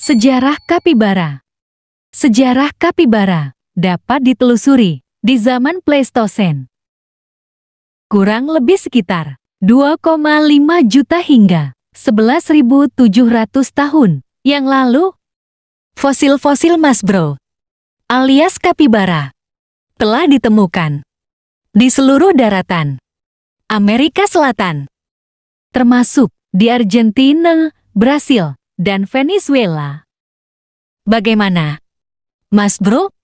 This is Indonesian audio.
Sejarah Kapibara Sejarah Kapibara dapat ditelusuri di zaman Pleistosen. Kurang lebih sekitar 2,5 juta hingga 11.700 tahun yang lalu, fosil-fosil Masbro alias Kapibara telah ditemukan di seluruh daratan Amerika Selatan, termasuk di Argentina, Brasil, dan Venezuela. Bagaimana? Mas Bro?